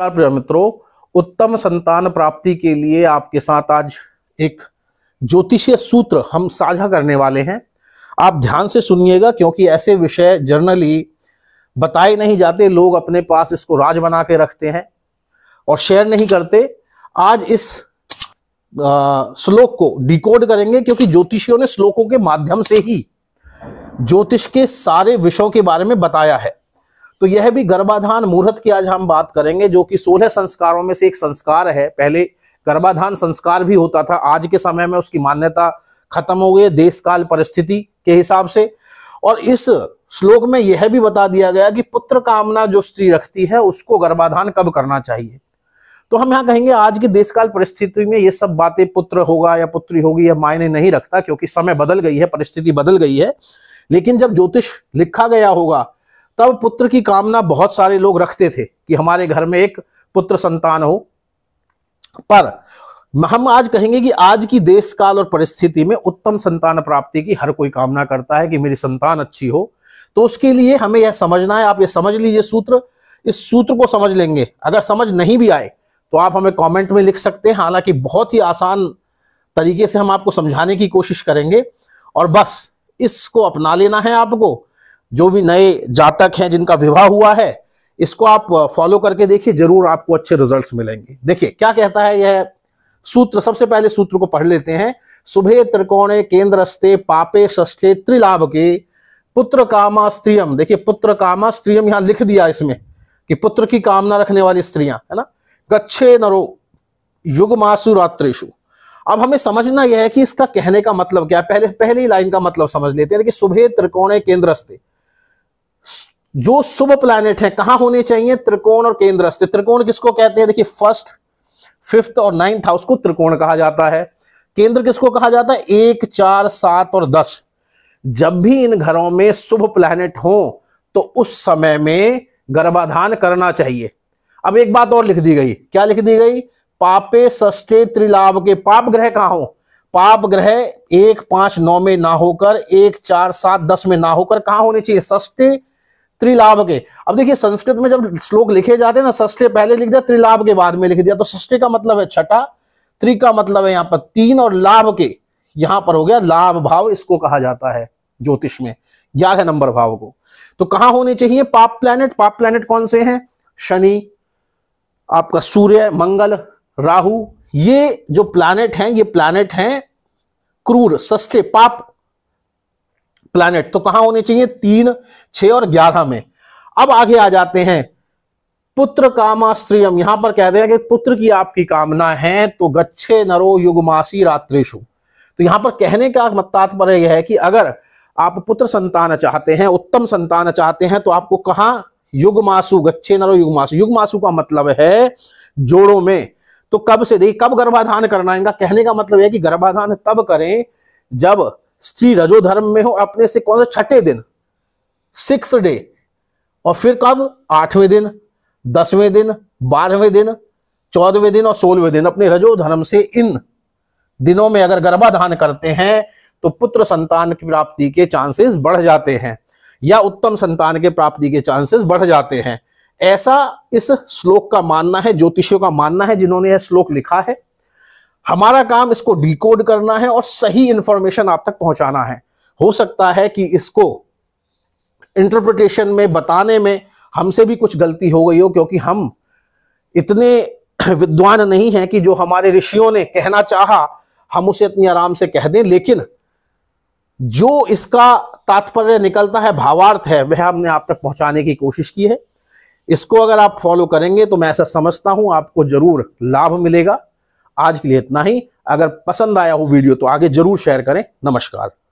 नमस्कार प्रिय मित्रों उत्तम संतान प्राप्ति के लिए आपके साथ आज एक ज्योतिषीय सूत्र हम साझा करने वाले हैं आप ध्यान से सुनिएगा क्योंकि ऐसे विषय जर्नली बताए नहीं जाते लोग अपने पास इसको राज बना के रखते हैं और शेयर नहीं करते आज इस श्लोक को डिकोड करेंगे क्योंकि ज्योतिषियों ने श्लोकों के माध्यम से ही ज्योतिष के सारे विषयों के बारे में बताया है तो यह भी गर्भाधान मुहूर्त की आज हम बात करेंगे जो कि सोलह संस्कारों में से एक संस्कार है पहले गर्भाधान संस्कार भी होता था आज के समय में उसकी मान्यता खत्म हो गई देश काल परिस्थिति के हिसाब से और इस श्लोक में यह भी बता दिया गया कि पुत्र कामना जो स्त्री रखती है उसको गर्भाधान कब करना चाहिए तो हम यहाँ कहेंगे आज की देश काल परिस्थिति में ये सब बातें पुत्र होगा या पुत्री होगी यह मायने नहीं रखता क्योंकि समय बदल गई है परिस्थिति बदल गई है लेकिन जब ज्योतिष लिखा गया होगा तब पुत्र की कामना बहुत सारे लोग रखते थे कि हमारे घर में एक पुत्र संतान हो पर हम आज कहेंगे कि आज की देश काल और परिस्थिति में उत्तम संतान प्राप्ति की हर कोई कामना करता है कि मेरी संतान अच्छी हो तो उसके लिए हमें यह समझना है आप ये समझ लीजिए सूत्र इस सूत्र को समझ लेंगे अगर समझ नहीं भी आए तो आप हमें कमेंट में लिख सकते हैं हालांकि बहुत ही आसान तरीके से हम आपको समझाने की कोशिश करेंगे और बस इसको अपना लेना है आपको जो भी नए जातक हैं जिनका विवाह हुआ है इसको आप फॉलो करके देखिए जरूर आपको अच्छे रिजल्ट्स मिलेंगे देखिए क्या कहता है यह सूत्र सबसे पहले सूत्र को पढ़ लेते हैं सुबह त्रिकोणे केंद्रस्ते पापे सस्ते त्रिलाभ के पुत्र कामा स्त्रियम देखिए पुत्र कामा स्त्रियम यहां लिख दिया इसमें कि पुत्र की कामना रखने वाली स्त्रियां है ना गच्छे नरो युग मासु अब हमें समझना यह है कि इसका कहने का मतलब क्या है पहले पहली लाइन का मतलब समझ लेते हैं कि सुबह त्रिकोणे केंद्रस्ते जो शुभ प्लैनेट है कहां होने चाहिए त्रिकोण और केंद्रस्थ त्रिकोण किसको कहते हैं देखिए फर्स्ट फिफ्थ और नाइन्थ हाउस को त्रिकोण कहा जाता है केंद्र किसको कहा जाता है एक चार सात और दस जब भी इन घरों में शुभ प्लैनेट हो तो उस समय में गर्भाधान करना चाहिए अब एक बात और लिख दी गई क्या लिख दी गई पापे सस्ते त्रिलाभ के पाप ग्रह कहा हो पाप ग्रह एक पांच नौ में ना होकर एक चार सात दस में ना होकर कहा होने चाहिए सस्ते त्रिलाभ के अब देखिए संस्कृत में जब श्लोक लिखे जाते हैं ना षष्ठे पहले लिख दिया त्रिलाभ के बाद में लिख दिया तो षष्ठे का मतलब है छठा त्रि का मतलब है यहाँ पर तीन और लाभ के यहां पर हो गया लाभ भाव इसको कहा जाता है ज्योतिष में ग्यारह नंबर भाव को तो कहां होने चाहिए पाप प्लैनेट पाप प्लैनेट कौन से हैं शनि आपका सूर्य मंगल राहु ये जो प्लैनेट हैं ये प्लैनेट हैं क्रूर सस्ते पाप प्लैनेट तो कहां होने चाहिए तीन छह और ग्यारह में अब आगे आ जाते हैं पुत्र कामा स्त्रियम यहां पर कहते हैं कि पुत्र की आपकी कामना है तो गच्छे नरो युगमासी रात्रिशु तो यहां पर कहने का तात्पर्य यह है कि अगर आप पुत्र संतान चाहते हैं उत्तम संतान चाहते हैं तो आपको कहा युगमासु गच्छे नरो युगमासु युगमासु का मतलब है जोड़ों में तो कब से देखिए कब गर्भाधान करना इनका कहने का मतलब है कि गर्भाधान तब करें जब स्त्री रजो धर्म में हो अपने से कौन सा छठे दिन सिक्स डे और फिर कब आठवें दिन दसवें दिन बारहवें दिन चौदहवें दिन और सोलहवें दिन अपने रजो धर्म से इन दिनों में अगर गर्भाधान करते हैं तो पुत्र संतान की प्राप्ति के चांसेस बढ़ जाते हैं या उत्तम संतान के प्राप्ति के चांसेस बढ़ जाते हैं ऐसा इस श्लोक का मानना है ज्योतिषियों का मानना है जिन्होंने यह श्लोक लिखा है हमारा काम इसको डिकोड करना है और सही इंफॉर्मेशन आप तक पहुंचाना है हो सकता है कि इसको इंटरप्रिटेशन में बताने में हमसे भी कुछ गलती हो गई हो क्योंकि हम इतने विद्वान नहीं हैं कि जो हमारे ऋषियों ने कहना चाहा हम उसे इतनी आराम से कह दें लेकिन जो इसका तात्पर्य निकलता है भावार्थ है वह हमने आप तक पहुंचाने की कोशिश की है इसको अगर आप फॉलो करेंगे तो मैं ऐसा समझता हूं आपको जरूर लाभ मिलेगा आज के लिए इतना ही अगर पसंद आया हो वीडियो तो आगे जरूर शेयर करें नमस्कार